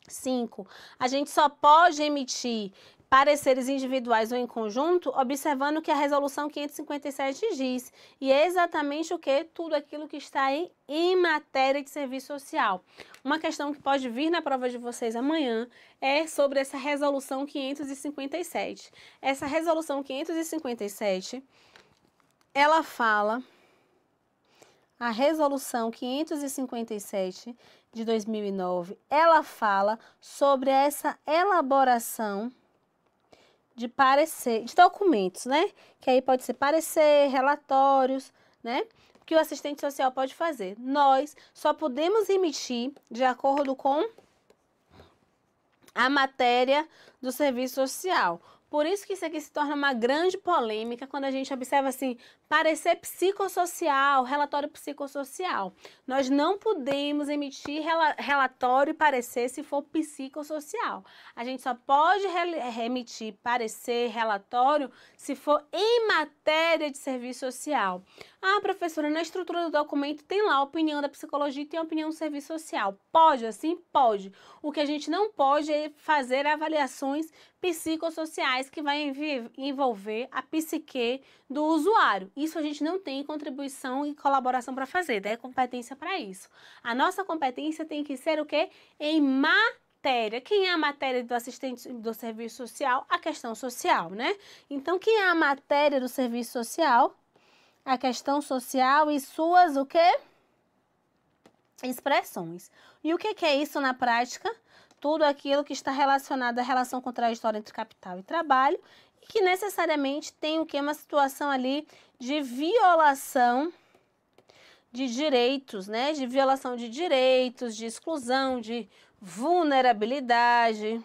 5. A gente só pode emitir pareceres individuais ou em conjunto, observando que a resolução 557 diz, e é exatamente o que tudo aquilo que está aí em matéria de serviço social. Uma questão que pode vir na prova de vocês amanhã é sobre essa resolução 557. Essa resolução 557, ela fala a resolução 557 de 2009, ela fala sobre essa elaboração de parecer, de documentos, né? Que aí pode ser parecer, relatórios, né? Que o assistente social pode fazer. Nós só podemos emitir de acordo com a matéria do serviço social. Por isso que isso aqui se torna uma grande polêmica quando a gente observa assim, parecer psicossocial, relatório psicossocial. Nós não podemos emitir relatório e parecer se for psicossocial. A gente só pode emitir parecer, relatório, se for em matéria de serviço social. Ah, professora, na estrutura do documento tem lá a opinião da psicologia e tem a opinião do serviço social. Pode assim? Pode. O que a gente não pode é fazer avaliações psicossociais que vai envolver a psique do usuário. Isso a gente não tem contribuição e colaboração para fazer, né? competência para isso. A nossa competência tem que ser o quê? Em matéria. Quem é a matéria do assistente do serviço social? A questão social, né? Então, quem é a matéria do serviço social? A questão social e suas o quê? Expressões. E o que é isso na prática? tudo aquilo que está relacionado à relação contraditória entre capital e trabalho e que necessariamente tem o que uma situação ali de violação de direitos, né? De violação de direitos, de exclusão, de vulnerabilidade,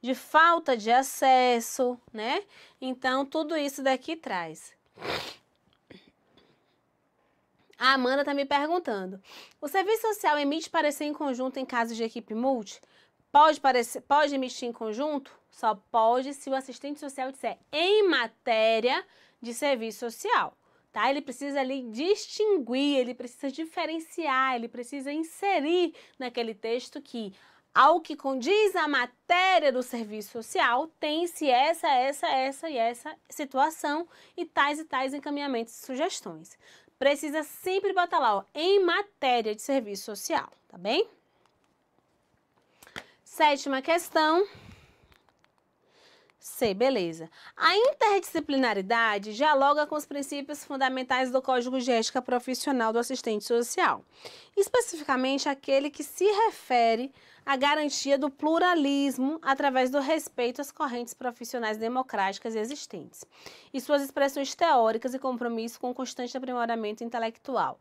de falta de acesso, né? Então tudo isso daqui traz. A Amanda está me perguntando. O serviço social emite parecer em conjunto em casos de equipe multi? Pode, parecer, pode emitir em conjunto? Só pode se o assistente social disser em matéria de serviço social. Tá? Ele precisa ali distinguir, ele precisa diferenciar, ele precisa inserir naquele texto que ao que condiz a matéria do serviço social, tem-se essa, essa, essa e essa situação e tais e tais encaminhamentos e sugestões precisa sempre botar lá, ó, em matéria de serviço social, tá bem? Sétima questão. C, beleza. A interdisciplinaridade dialoga com os princípios fundamentais do Código de Ética Profissional do Assistente Social, especificamente aquele que se refere à garantia do pluralismo através do respeito às correntes profissionais democráticas existentes e suas expressões teóricas e compromisso com constante aprimoramento intelectual.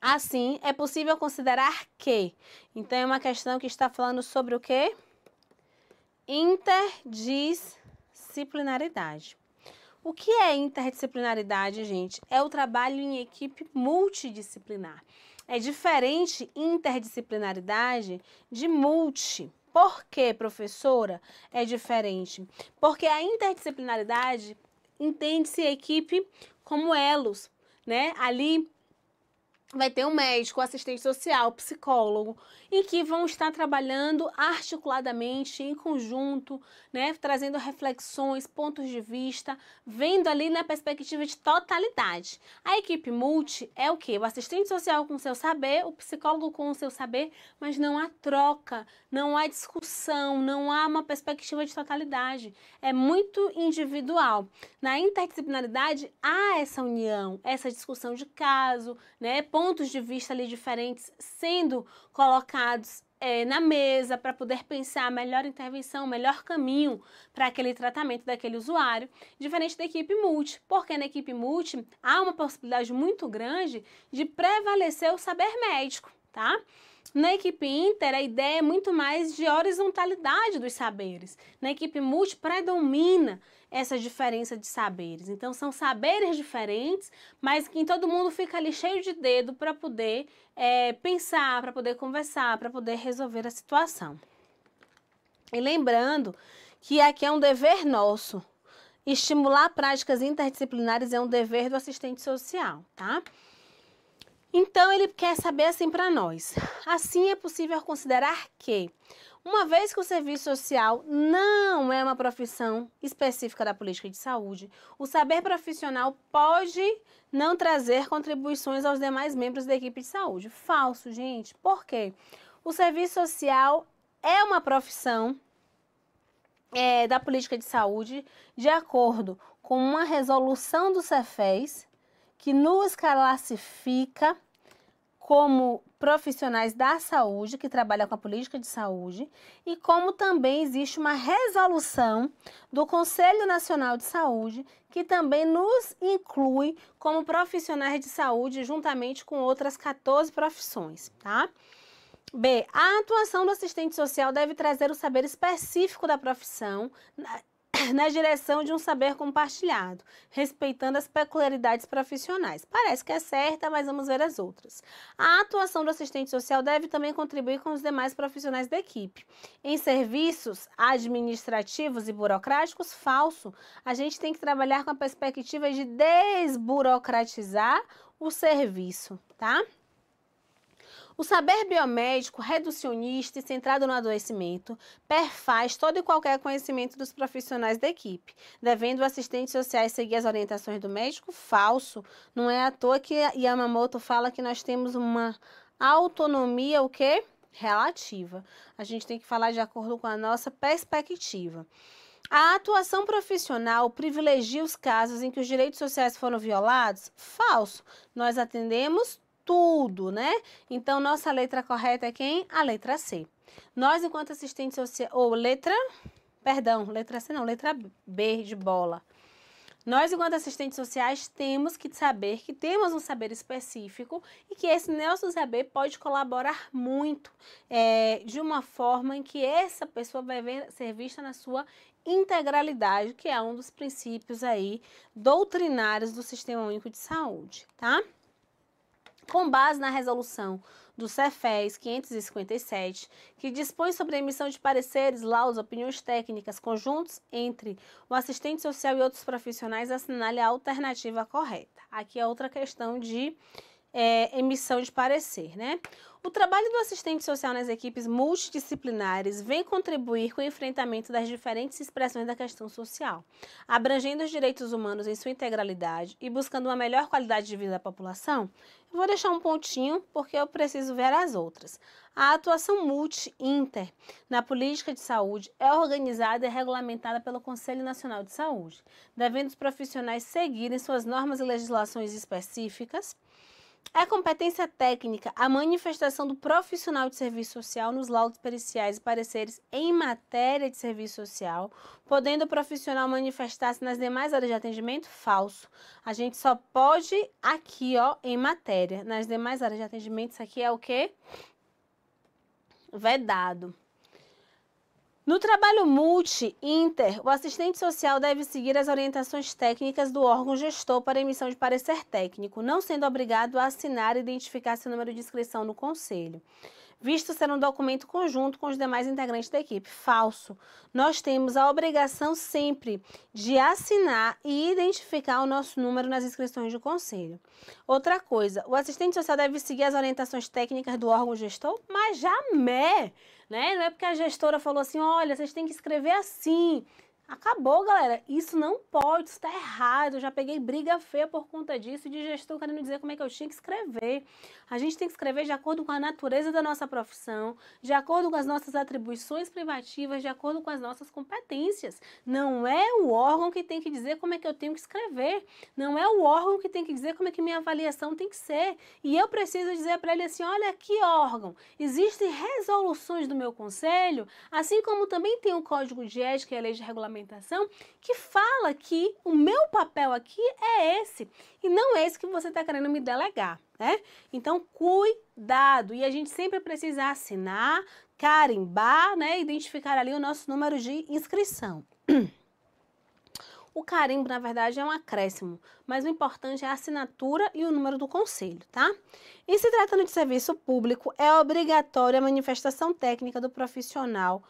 Assim, é possível considerar que. Então, é uma questão que está falando sobre o quê? interdisciplinaridade. O que é interdisciplinaridade, gente? É o trabalho em equipe multidisciplinar. É diferente interdisciplinaridade de multi. Por que, professora, é diferente? Porque a interdisciplinaridade entende-se equipe como elos, né? Ali vai ter um médico, assistente social, psicólogo, em que vão estar trabalhando articuladamente, em conjunto, né, trazendo reflexões, pontos de vista, vendo ali na perspectiva de totalidade. A equipe multi é o que? O assistente social com o seu saber, o psicólogo com o seu saber, mas não há troca, não há discussão, não há uma perspectiva de totalidade. É muito individual. Na interdisciplinaridade há essa união, essa discussão de caso, né, pontos pontos de vista ali diferentes sendo colocados é, na mesa para poder pensar a melhor intervenção, o melhor caminho para aquele tratamento daquele usuário, diferente da equipe multi, porque na equipe multi há uma possibilidade muito grande de prevalecer o saber médico, tá? Na equipe inter, a ideia é muito mais de horizontalidade dos saberes. Na equipe multi, predomina essa diferença de saberes. Então são saberes diferentes, mas que todo mundo fica ali cheio de dedo para poder é, pensar, para poder conversar, para poder resolver a situação. E lembrando que aqui é um dever nosso. Estimular práticas interdisciplinares é um dever do assistente social, tá? Então ele quer saber assim para nós. Assim é possível considerar que uma vez que o serviço social não é uma profissão específica da política de saúde, o saber profissional pode não trazer contribuições aos demais membros da equipe de saúde. Falso, gente. Por quê? O serviço social é uma profissão é, da política de saúde de acordo com uma resolução do Cefes que nos classifica como profissionais da saúde que trabalham com a política de saúde e como também existe uma resolução do Conselho Nacional de Saúde que também nos inclui como profissionais de saúde juntamente com outras 14 profissões, tá? B. A atuação do assistente social deve trazer o saber específico da profissão na direção de um saber compartilhado, respeitando as peculiaridades profissionais. Parece que é certa, mas vamos ver as outras. A atuação do assistente social deve também contribuir com os demais profissionais da equipe. Em serviços administrativos e burocráticos, falso. A gente tem que trabalhar com a perspectiva de desburocratizar o serviço, tá? O saber biomédico, reducionista e centrado no adoecimento, perfaz todo e qualquer conhecimento dos profissionais da equipe, devendo assistentes sociais seguir as orientações do médico? Falso. Não é à toa que Yamamoto fala que nós temos uma autonomia, o quê? Relativa. A gente tem que falar de acordo com a nossa perspectiva. A atuação profissional privilegia os casos em que os direitos sociais foram violados? Falso. Nós atendemos tudo, né? Então, nossa letra correta é quem? A letra C. Nós, enquanto assistentes sociais ou letra, perdão, letra C não, letra B de bola. Nós, enquanto assistentes sociais, temos que saber que temos um saber específico e que esse nosso saber pode colaborar muito é, de uma forma em que essa pessoa vai ver, ser vista na sua integralidade, que é um dos princípios aí doutrinários do Sistema Único de Saúde, tá? com base na resolução do Cefes 557, que dispõe sobre a emissão de pareceres, laudos, opiniões técnicas conjuntos entre o assistente social e outros profissionais, assinale a alternativa correta. Aqui é outra questão de é, emissão de parecer, né? O trabalho do assistente social nas equipes multidisciplinares vem contribuir com o enfrentamento das diferentes expressões da questão social, abrangendo os direitos humanos em sua integralidade e buscando uma melhor qualidade de vida da população. Eu vou deixar um pontinho porque eu preciso ver as outras. A atuação multi-inter na política de saúde é organizada e regulamentada pelo Conselho Nacional de Saúde, devendo os profissionais seguirem suas normas e legislações específicas é competência técnica a manifestação do profissional de serviço social nos laudos periciais e pareceres em matéria de serviço social, podendo o profissional manifestar-se nas demais áreas de atendimento? Falso. A gente só pode aqui, ó, em matéria. Nas demais áreas de atendimento, isso aqui é o quê? Vedado. No trabalho multi-inter, o assistente social deve seguir as orientações técnicas do órgão gestor para emissão de parecer técnico, não sendo obrigado a assinar e identificar seu número de inscrição no conselho visto ser um documento conjunto com os demais integrantes da equipe. Falso. Nós temos a obrigação sempre de assinar e identificar o nosso número nas inscrições do conselho. Outra coisa, o assistente social deve seguir as orientações técnicas do órgão gestor, mas jamais, né? Não é porque a gestora falou assim, olha, vocês têm que escrever assim. Acabou, galera. Isso não pode, isso tá errado. Eu já peguei briga feia por conta disso, de gestor querendo dizer como é que eu tinha que escrever. A gente tem que escrever de acordo com a natureza da nossa profissão, de acordo com as nossas atribuições privativas, de acordo com as nossas competências. Não é o órgão que tem que dizer como é que eu tenho que escrever. Não é o órgão que tem que dizer como é que minha avaliação tem que ser. E eu preciso dizer para ele assim: olha, que órgão. Existem resoluções do meu conselho, assim como também tem o um código de ética e a lei de regulamento regulamentação que fala que o meu papel aqui é esse e não é esse que você está querendo me delegar, né? Então, cuidado! E a gente sempre precisa assinar, carimbar, né? Identificar ali o nosso número de inscrição. O carimbo, na verdade, é um acréscimo, mas o importante é a assinatura e o número do conselho, tá? Em se tratando de serviço público, é obrigatória a manifestação técnica do profissional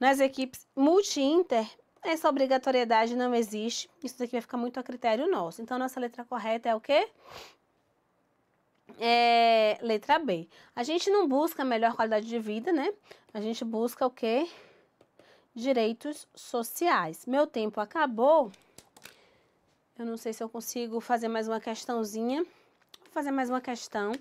nas equipes multi-inter essa obrigatoriedade não existe. Isso daqui vai ficar muito a critério nosso. Então, nossa letra correta é o quê? É, letra B. A gente não busca a melhor qualidade de vida, né? A gente busca o quê? Direitos sociais. Meu tempo acabou. Eu não sei se eu consigo fazer mais uma questãozinha. Vou fazer mais uma questão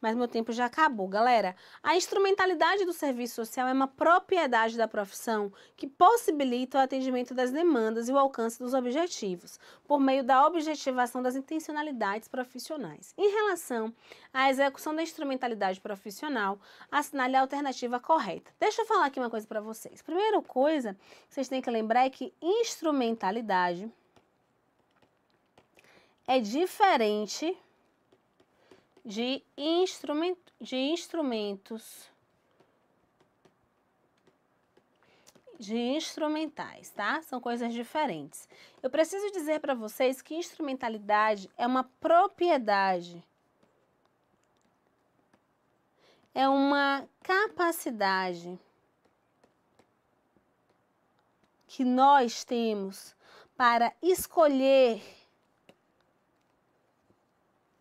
mas meu tempo já acabou, galera. A instrumentalidade do serviço social é uma propriedade da profissão que possibilita o atendimento das demandas e o alcance dos objetivos, por meio da objetivação das intencionalidades profissionais. Em relação à execução da instrumentalidade profissional, assinale a alternativa correta. Deixa eu falar aqui uma coisa para vocês. Primeira coisa que vocês têm que lembrar é que instrumentalidade é diferente de, instrumento, de instrumentos de instrumentais, tá? São coisas diferentes. Eu preciso dizer para vocês que instrumentalidade é uma propriedade, é uma capacidade que nós temos para escolher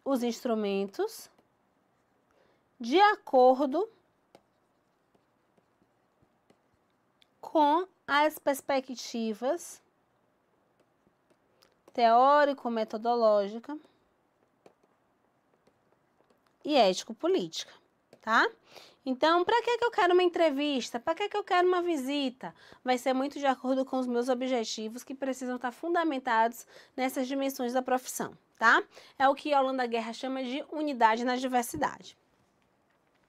os instrumentos de acordo com as perspectivas teórico-metodológica e ético-política, tá? Então, para que, que eu quero uma entrevista? Para que, que eu quero uma visita? Vai ser muito de acordo com os meus objetivos que precisam estar fundamentados nessas dimensões da profissão tá? É o que a Holanda Guerra chama de unidade na diversidade.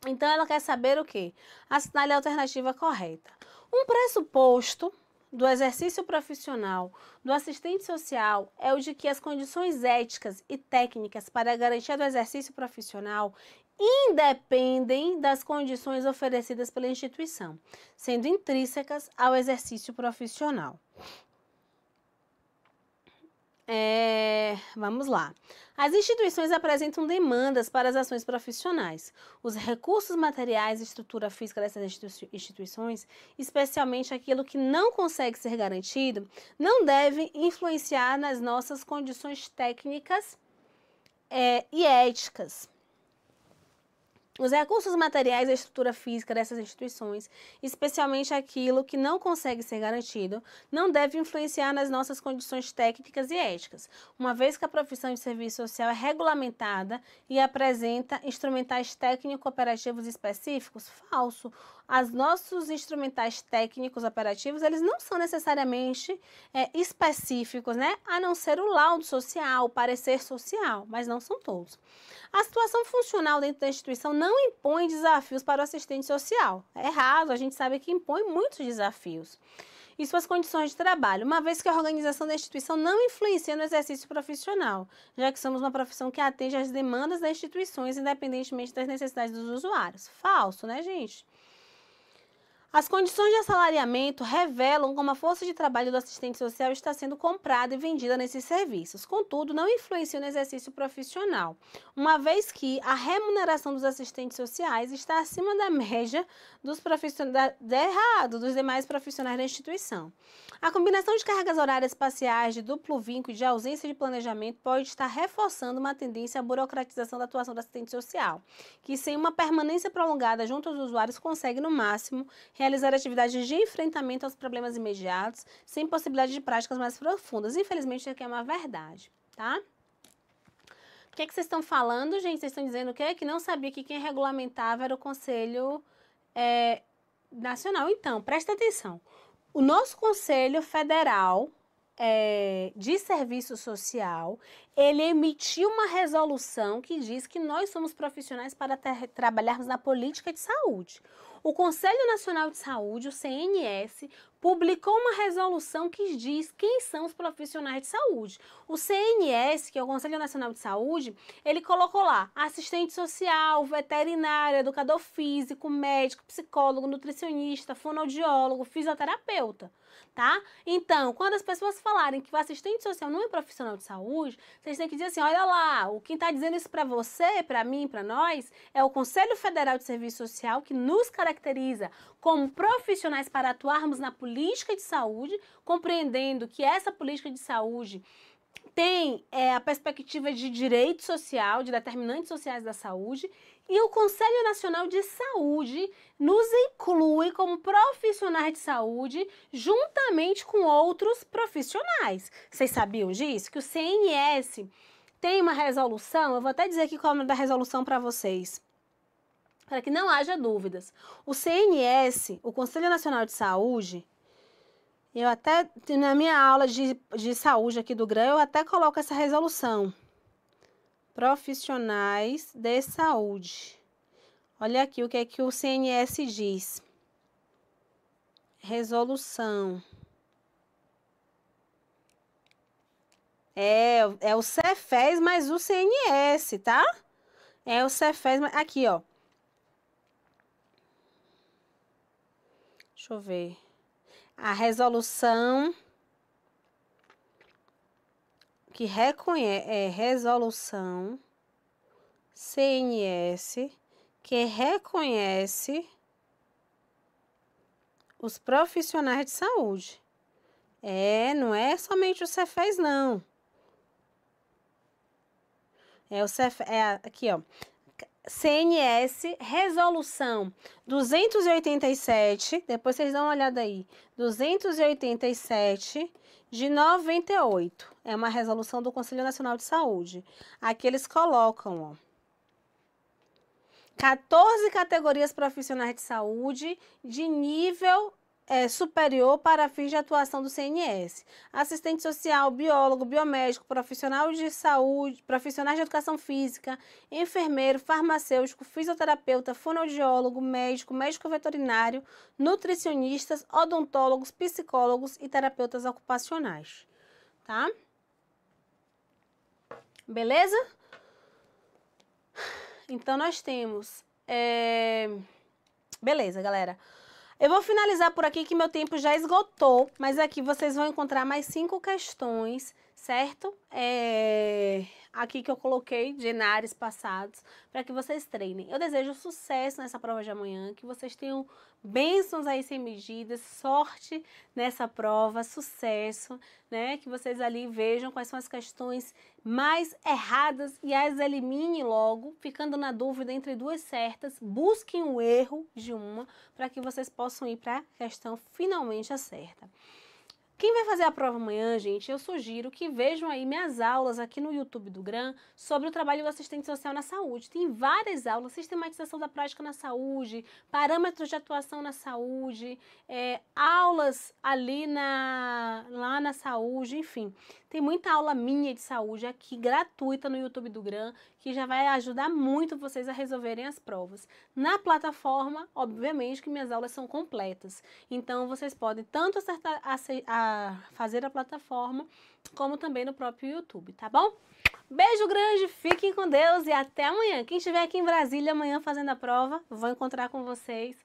Então ela quer saber o que? Assinale a alternativa correta. Um pressuposto do exercício profissional do assistente social é o de que as condições éticas e técnicas para a garantia do exercício profissional independem das condições oferecidas pela instituição, sendo intrínsecas ao exercício profissional. É, vamos lá. As instituições apresentam demandas para as ações profissionais. Os recursos materiais e estrutura física dessas instituições, especialmente aquilo que não consegue ser garantido, não devem influenciar nas nossas condições técnicas é, e éticas os recursos materiais e a estrutura física dessas instituições, especialmente aquilo que não consegue ser garantido, não deve influenciar nas nossas condições técnicas e éticas, uma vez que a profissão de serviço social é regulamentada e apresenta instrumentais técnico-operativos específicos falso os nossos instrumentais técnicos operativos, eles não são necessariamente é, específicos, né? A não ser o laudo social, o parecer social, mas não são todos. A situação funcional dentro da instituição não impõe desafios para o assistente social. É errado, a gente sabe que impõe muitos desafios e suas condições de trabalho, uma vez que a organização da instituição não influencia no exercício profissional, já que somos uma profissão que atende às demandas das instituições, independentemente das necessidades dos usuários. Falso, né, gente? As condições de assalariamento revelam como a força de trabalho do assistente social está sendo comprada e vendida nesses serviços. Contudo, não influencia no exercício profissional, uma vez que a remuneração dos assistentes sociais está acima da média dos profissionais da, dos demais profissionais da instituição. A combinação de cargas horárias espaciais, de duplo vínculo e de ausência de planejamento pode estar reforçando uma tendência à burocratização da atuação do assistente social, que sem uma permanência prolongada junto aos usuários consegue, no máximo, realizar atividades de enfrentamento aos problemas imediatos, sem possibilidade de práticas mais profundas. Infelizmente, isso aqui é uma verdade, tá? O que, é que vocês estão falando, gente? Vocês estão dizendo o quê? Que não sabia que quem regulamentava era o Conselho é, Nacional. Então, presta atenção. O nosso Conselho Federal é, de Serviço Social, ele emitiu uma resolução que diz que nós somos profissionais para ter, trabalharmos na política de saúde o Conselho Nacional de Saúde, o CNS, publicou uma resolução que diz quem são os profissionais de saúde. O CNS, que é o Conselho Nacional de Saúde, ele colocou lá assistente social, veterinário, educador físico, médico, psicólogo, nutricionista, fonoaudiólogo, fisioterapeuta tá? Então, quando as pessoas falarem que o assistente social não é profissional de saúde, vocês têm que dizer assim, olha lá, o quem está dizendo isso para você, para mim, para nós, é o Conselho Federal de Serviço Social que nos caracteriza como profissionais para atuarmos na política de saúde, compreendendo que essa política de saúde tem é, a perspectiva de direito social, de determinantes sociais da saúde e o Conselho Nacional de Saúde nos inclui como profissionais de saúde juntamente com outros profissionais. Vocês sabiam disso? Que o CNS tem uma resolução, eu vou até dizer aqui qual é a da resolução para vocês para que não haja dúvidas. O CNS, o Conselho Nacional de Saúde, eu até na minha aula de, de saúde aqui do GRAM, eu até coloco essa resolução profissionais de saúde. Olha aqui o que é que o CNS diz. Resolução. É, é o Cefes mais o CNS, tá? É o Cefes, aqui, ó. Deixa eu ver. A resolução que reconhece é resolução CNS que reconhece os profissionais de saúde. É, não é somente o Cefes não. É o Cef, é aqui, ó. CNS resolução 287, depois vocês dão uma olhada aí. 287 de 98 é uma resolução do Conselho Nacional de Saúde. Aqui eles colocam, ó. 14 categorias profissionais de saúde de nível é, superior para fins de atuação do CNS. Assistente social, biólogo, biomédico, profissional de saúde, profissionais de educação física, enfermeiro, farmacêutico, fisioterapeuta, fonoaudiólogo, médico, médico veterinário, nutricionistas, odontólogos, psicólogos e terapeutas ocupacionais. Tá? Beleza? Então, nós temos... É... Beleza, galera. Eu vou finalizar por aqui que meu tempo já esgotou, mas aqui vocês vão encontrar mais cinco questões, certo? É aqui que eu coloquei de enares passados, para que vocês treinem. Eu desejo sucesso nessa prova de amanhã, que vocês tenham bênçãos aí sem medidas, sorte nessa prova, sucesso, né? Que vocês ali vejam quais são as questões mais erradas e as elimine logo, ficando na dúvida entre duas certas. Busquem o erro de uma para que vocês possam ir para a questão finalmente certa. Quem vai fazer a prova amanhã, gente, eu sugiro que vejam aí minhas aulas aqui no YouTube do GRAM sobre o trabalho do assistente social na saúde. Tem várias aulas, sistematização da prática na saúde, parâmetros de atuação na saúde, é, aulas ali na, lá na saúde, enfim. Tem muita aula minha de saúde aqui, gratuita no YouTube do GRAM, que já vai ajudar muito vocês a resolverem as provas. Na plataforma, obviamente que minhas aulas são completas. Então, vocês podem tanto acertar fazer a plataforma, como também no próprio YouTube, tá bom? Beijo grande, fiquem com Deus e até amanhã. Quem estiver aqui em Brasília amanhã fazendo a prova, vou encontrar com vocês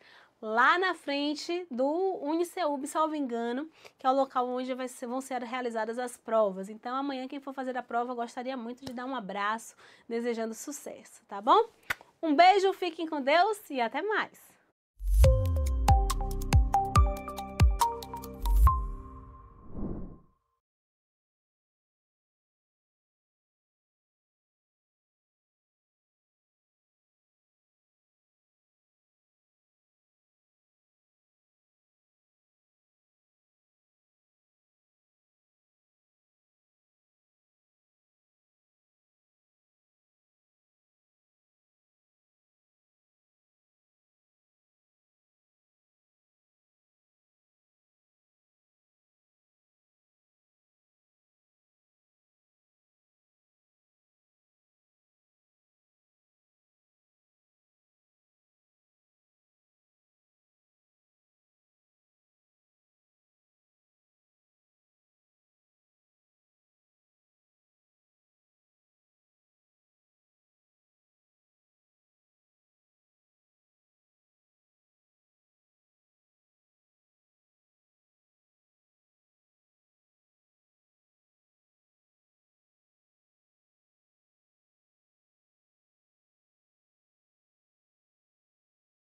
lá na frente do Uniceub, salvo engano, que é o local onde ser, vão ser realizadas as provas. Então, amanhã, quem for fazer a prova, gostaria muito de dar um abraço, desejando sucesso, tá bom? Um beijo, fiquem com Deus e até mais!